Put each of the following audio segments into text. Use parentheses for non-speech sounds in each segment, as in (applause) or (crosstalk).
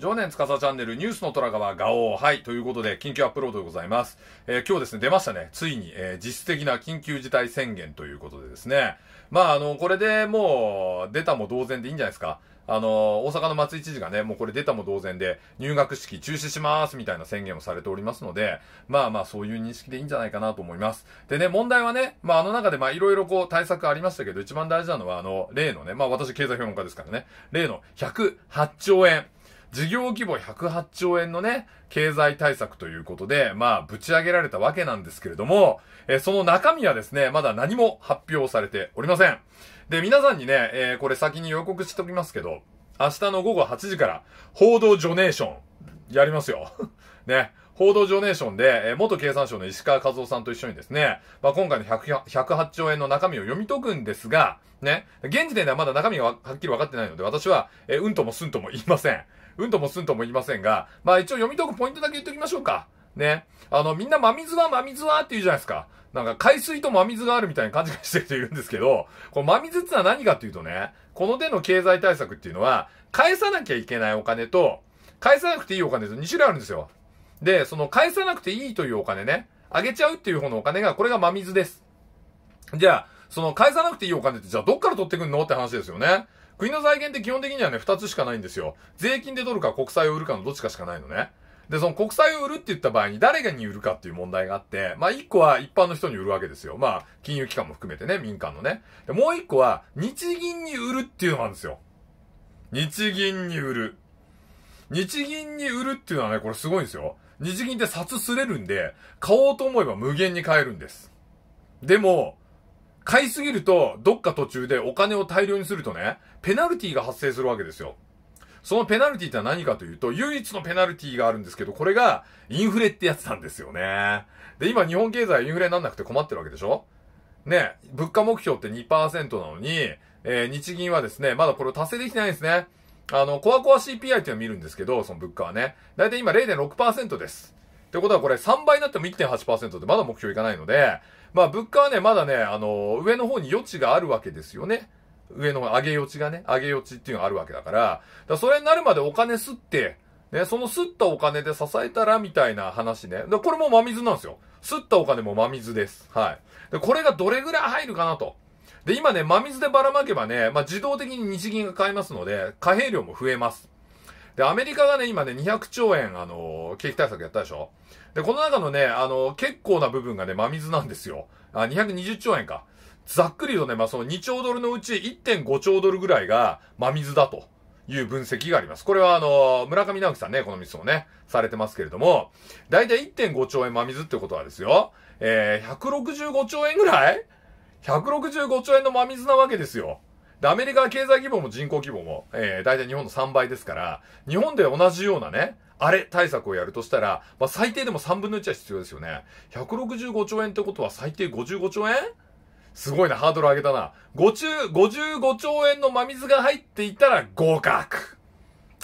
常年つかさチャンネルニュースの虎川ガオはい。ということで、緊急アップロードでございます。えー、今日ですね、出ましたね。ついに、えー、実質的な緊急事態宣言ということでですね。まあ、あの、これでもう、出たも同然でいいんじゃないですか。あの、大阪の松井知事がね、もうこれ出たも同然で、入学式中止しますみたいな宣言をされておりますので、まあまあそういう認識でいいんじゃないかなと思います。でね、問題はね、まああの中でまあいろいろこう対策ありましたけど、一番大事なのはあの、例のね、まあ私経済評論家ですからね、例の108兆円。事業規模108兆円のね、経済対策ということで、まあ、ぶち上げられたわけなんですけれども、えその中身はですね、まだ何も発表されておりません。で、皆さんにね、えー、これ先に予告しておきますけど、明日の午後8時から、報道ジョネーション、やりますよ。(laughs) ね。報道ジョネーションで、え元経産省の石川和夫さんと一緒にですね、まあ、今回の108兆円の中身を読み解くんですが、ね、現時点ではまだ中身がはっきり分かってないので、私は、えうんともすんとも言いません。うんともすんとも言いませんが、まあ一応読み解くポイントだけ言っておきましょうか。ね。あの、みんな真水は真水はって言うじゃないですか。なんか海水と真水があるみたいに感じがしてる人いるんですけど、この真水ってのは何かっていうとね、この手の経済対策っていうのは、返さなきゃいけないお金と、返さなくていいお金と2種類あるんですよ。で、その返さなくていいというお金ね、あげちゃうっていう方のお金が、これが真水です。じゃあ、その返さなくていいお金ってじゃあどっから取ってくんのって話ですよね。国の財源って基本的にはね、二つしかないんですよ。税金で取るか国債を売るかのどっちかしかないのね。で、その国債を売るって言った場合に誰がに売るかっていう問題があって、まあ一個は一般の人に売るわけですよ。まあ、金融機関も含めてね、民間のね。で、もう一個は日銀に売るっていうのがあるんですよ。日銀に売る。日銀に売るっていうのはね、これすごいんですよ。日銀って札すれるんで、買おうと思えば無限に買えるんです。でも、買いすぎると、どっか途中でお金を大量にするとね、ペナルティが発生するわけですよ。そのペナルティって何かというと、唯一のペナルティがあるんですけど、これがインフレってやつなんですよね。で、今日本経済インフレになんなくて困ってるわけでしょね、物価目標って2%なのに、えー、日銀はですね、まだこれを達成できてないんですね。あの、コアコア CPI っていうのを見るんですけど、その物価はね。だいたい今0.6%です。ってことはこれ3倍になっても1.8%でまだ目標いかないので、まあ物価はね、まだね、あの、上の方に余地があるわけですよね。上の上げ余地がね、上げ余地っていうのがあるわけだから、だそれになるまでお金すって、ね、そのすったお金で支えたらみたいな話ね。で、これも真水なんですよ。すったお金も真水です。はい。で、これがどれぐらい入るかなと。で、今ね、真水でばらまけばね、まあ、自動的に日銀が買えますので、貨幣量も増えます。で、アメリカがね、今ね、200兆円、あのー、景気対策やったでしょで、この中のね、あのー、結構な部分がね、真水なんですよ。あ、220兆円か。ざっくり言うとね、まあ、その2兆ドルのうち1.5兆ドルぐらいが真水だという分析があります。これはあのー、村上直樹さんね、このミスをね、されてますけれども、だいたい1.5兆円真水ってことはですよ、えー、165兆円ぐらい165兆円の真水なわけですよ。で、アメリカは経済規模も人口規模も、えー、大体日本の3倍ですから、日本で同じようなね、あれ対策をやるとしたら、まあ、最低でも3分の1は必要ですよね。165兆円ってことは最低55兆円すごいな、ハードル上げたな。50、55兆円の真水が入っていたら合格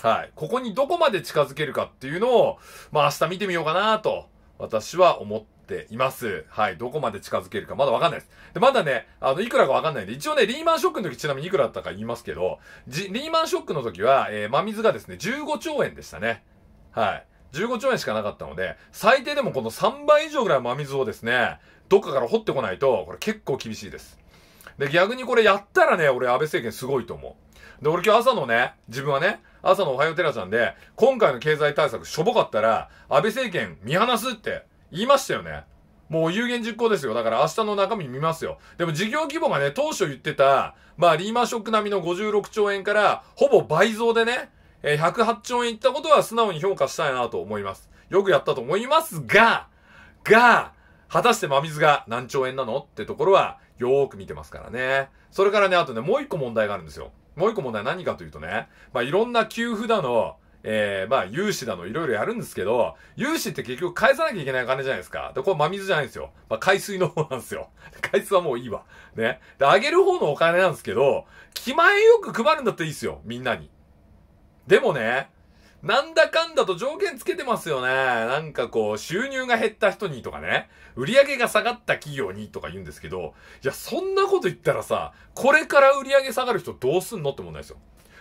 はい。ここにどこまで近づけるかっていうのを、まあ明日見てみようかなと、私は思ってっています。はい。どこまで近づけるかまだわかんないです。で、まだね、あの、いくらかわかんないんで、一応ね、リーマンショックの時ちなみにいくらだったか言いますけど、リーマンショックの時は、えー、真水がですね、15兆円でしたね。はい。15兆円しかなかったので、最低でもこの3倍以上ぐらい真水をですね、どっかから掘ってこないと、これ結構厳しいです。で、逆にこれやったらね、俺安倍政権すごいと思う。で、俺今日朝のね、自分はね、朝のおはようテラちゃんで、今回の経済対策しょぼかったら、安倍政権見放すって言いましたよね。もう有言実行ですよ。だから明日の中身見ますよ。でも事業規模がね、当初言ってた、まあリーマンショック並みの56兆円から、ほぼ倍増でね、108兆円いったことは素直に評価したいなと思います。よくやったと思いますが、が、果たして真水が何兆円なのってところは、よーく見てますからね。それからね、あとね、もう一個問題があるんですよ。もう一個問題は何かというとね、まあいろんな給付だの、えー、まあ、融資だの、いろいろやるんですけど、融資って結局返さなきゃいけない金じゃないですか。で、これ真水じゃないんですよ。まあ、海水の方なんですよ。(laughs) 海水はもういいわ。ね。で、あげる方のお金なんですけど、気前よく配るんだっていいですよ。みんなに。でもね、なんだかんだと条件つけてますよね。なんかこう、収入が減った人にとかね、売り上げが下がった企業にとか言うんですけど、いや、そんなこと言ったらさ、これから売り上げ下がる人どうすんのって問題ですよ。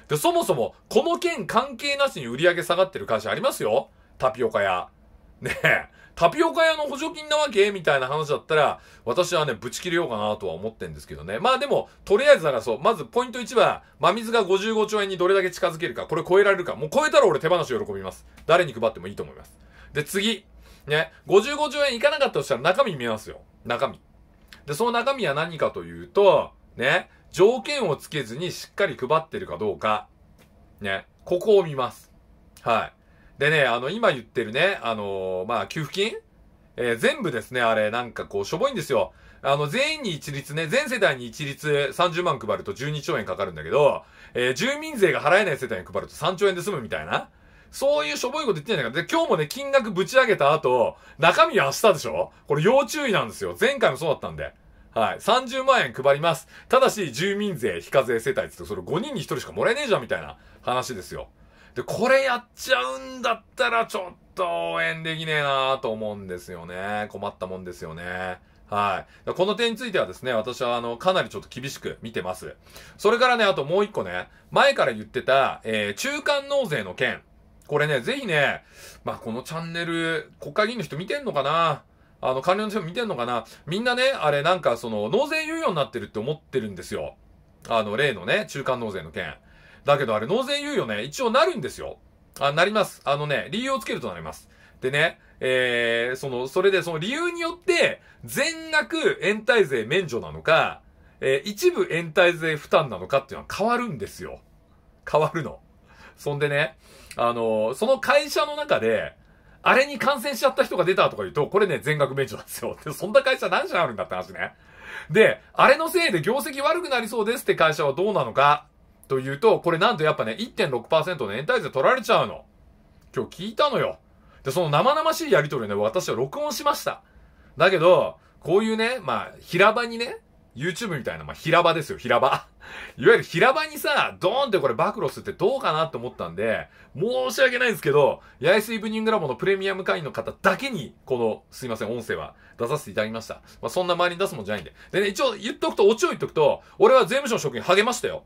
で、そもそも、この件関係なしに売り上げ下がってる会社ありますよタピオカ屋。ねえ、タピオカ屋の補助金なわけみたいな話だったら、私はね、ぶち切れようかなとは思ってんですけどね。まあでも、とりあえずだからそう、まずポイント1は、真水が55兆円にどれだけ近づけるか、これ超えられるか。もう超えたら俺手放し喜びます。誰に配ってもいいと思います。で、次。ね、55兆円いかなかったとしたら中身見えますよ。中身。で、その中身は何かというと、ね、条件をつけずにしっかり配ってるかどうか、ね、ここを見ます。はい。でね、あの、今言ってるね、あのー、まあ、給付金えー、全部ですね、あれ、なんかこう、しょぼいんですよ。あの、全員に一律ね、全世帯に一律30万配ると12兆円かかるんだけど、えー、住民税が払えない世帯に配ると3兆円で済むみたいな。そういうしょぼいこと言ってんじゃないか。で、今日もね、金額ぶち上げた後、中身は明日でしょこれ要注意なんですよ。前回もそうだったんで。はい。30万円配ります。ただし、住民税非課税世帯ってそれ5人に1人しかもらえねえじゃんみたいな話ですよ。で、これやっちゃうんだったら、ちょっと応援できねえなぁと思うんですよね。困ったもんですよね。はい。この点についてはですね、私はあの、かなりちょっと厳しく見てます。それからね、あともう一個ね、前から言ってた、えー、中間納税の件。これね、ぜひね、まあ、このチャンネル、国会議員の人見てんのかなあの、官僚の人見てんのかなみんなね、あれなんかその、納税猶予になってるって思ってるんですよ。あの、例のね、中間納税の件。だけどあれ、納税猶予ね、一応なるんですよ。あ、なります。あのね、理由をつけるとなります。でね、えー、その、それでその理由によって、全額延滞税免除なのか、えー、一部延滞税負担なのかっていうのは変わるんですよ。変わるの。そんでね、あのー、その会社の中で、あれに感染しちゃった人が出たとか言うと、これね、全額免除なんですよ。で、そんな会社何社あるんだって話ね。で、あれのせいで業績悪くなりそうですって会社はどうなのかというと、これなんとやっぱね、1.6%の延滞税取られちゃうの。今日聞いたのよ。で、その生々しいやりとりをね、私は録音しました。だけど、こういうね、まあ、平場にね、YouTube みたいな、まあ、平場ですよ、平場。(laughs) いわゆる平場にさ、ドーンってこれ暴露するってどうかなって思ったんで、申し訳ないんですけど、八重洲イブニングラボのプレミアム会員の方だけに、この、すいません、音声は出させていただきました。まあ、そんな周りに出すもんじゃないんで。でね、一応言っとくと、オチを言っとくと、俺は税務署の職員励ましたよ。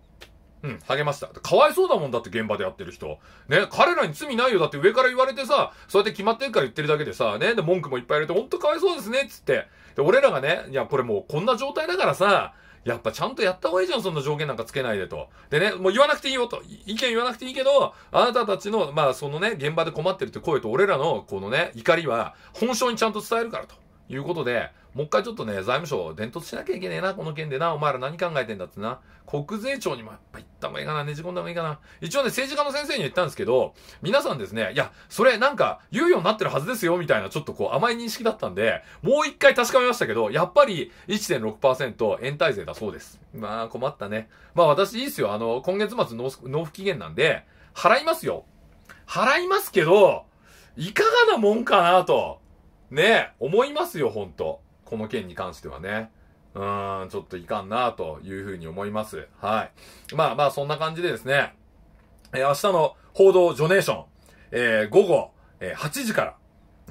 うん、励ました。かわいそうだもんだって現場でやってる人。ね、彼らに罪ないよ。だって上から言われてさ、そうやって決まってるから言ってるだけでさ、ね、で、文句もいっぱい入れて、ほんとかわいそうですね、つって。で、俺らがね、いや、これもうこんな状態だからさ、やっぱちゃんとやった方がいいじゃん、そんな条件なんかつけないでと。でね、もう言わなくていいよと。意見言わなくていいけど、あなたたちの、まあそのね、現場で困ってるって声と俺らの、このね、怒りは、本性にちゃんと伝えるからということで、もう一回ちょっとね、財務省、伝統しなきゃいけねえな、この件でな、お前ら何考えてんだってな。国税庁にもやっぱ行った方がいいかな、ねじ込んだ方がいいかな。一応ね、政治家の先生に言ったんですけど、皆さんですね、いや、それなんか言うようになってるはずですよ、みたいなちょっとこう甘い認識だったんで、もう一回確かめましたけど、やっぱり1.6%延滞税だそうです。まあ、困ったね。まあ私いいっすよ、あの、今月末納付期限なんで、払いますよ。払いますけど、いかがなもんかなと、ね、思いますよ、ほんと。この件に関してはね。うーん、ちょっといかんなというふうに思います。はい。まあまあ、そんな感じでですね、えー、明日の報道ジョネーション、えー、午後、えー、8時から、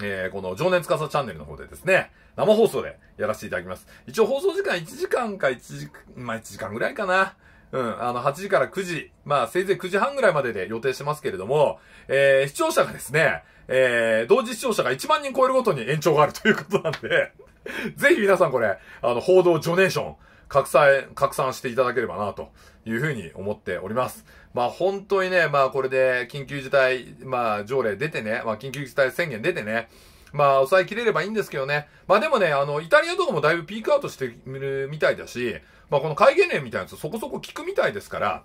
えー、この情熱かさチャンネルの方でですね、生放送でやらせていただきます。一応放送時間1時間か1時、まあ1時間ぐらいかな。うん、あの、8時から9時、まあ、せいぜい9時半ぐらいまでで予定してますけれども、えー、視聴者がですね、えー、同時視聴者が1万人超えるごとに延長があるということなんで (laughs) ぜひ皆さんこれ、あの、報道ジョネーション、拡散、拡散していただければな、というふうに思っております。まあ本当にね、まあこれで緊急事態、まあ条例出てね、まあ緊急事態宣言出てね、まあ抑えきれればいいんですけどね。まあでもね、あの、イタリアとかもだいぶピークアウトしてるみたいだし、まあこの戒厳令みたいなやつそこそこ効くみたいですから、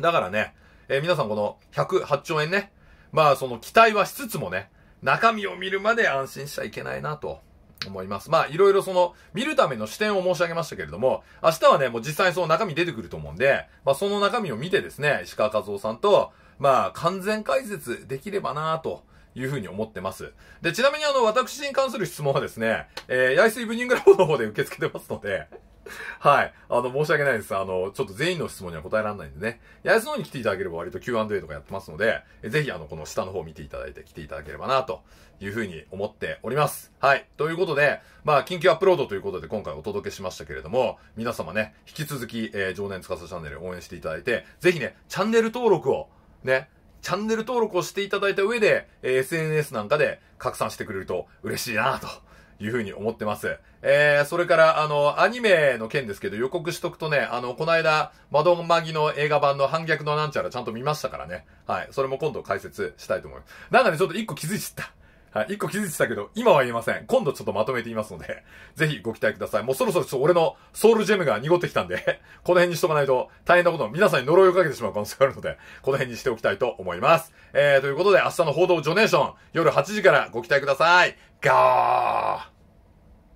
だからね、えー、皆さんこの108兆円ね、まあその期待はしつつもね、中身を見るまで安心しちゃいけないなと。思います。まあ、いろいろその、見るための視点を申し上げましたけれども、明日はね、もう実際その中身出てくると思うんで、まあ、その中身を見てですね、石川和夫さんと、まあ、完全解説できればなと。いうふうに思ってます。で、ちなみにあの、私に関する質問はですね、えー、八重洲イブニングラボの方で受け付けてますので (laughs) はい。あの、申し訳ないです。あの、ちょっと全員の質問には答えられないんでね。八重洲の方に来ていただければ割と Q&A とかやってますので、ぜひあの、この下の方見ていただいて来ていただければな、というふうに思っております。はい。ということで、まあ、緊急アップロードということで今回お届けしましたけれども、皆様ね、引き続き、えー、常年司チャンネル応援していただいて、ぜひね、チャンネル登録を、ね、チャンネル登録をしていただいた上で、えー、SNS なんかで拡散してくれると嬉しいなと。いうふうに思ってます。えー、それから、あの、アニメの件ですけど、予告しとくとね、あの、この間、だマギの映画版の反逆のなんちゃらちゃんと見ましたからね。はい。それも今度解説したいと思います。なんかね、ちょっと一個気づいちゃった。はい。一個気づいてたけど、今は言えません。今度ちょっとまとめて言いますので、ぜひご期待ください。もうそろそろちょっと俺のソウルジェムが濁ってきたんでこの辺にしとかないと大変なこと、皆さんに呪いをかけてしまう可能性があるので、この辺にしておきたいと思います。えー、ということで、明日の報道ジョネーション、夜8時からご期待ください。ガー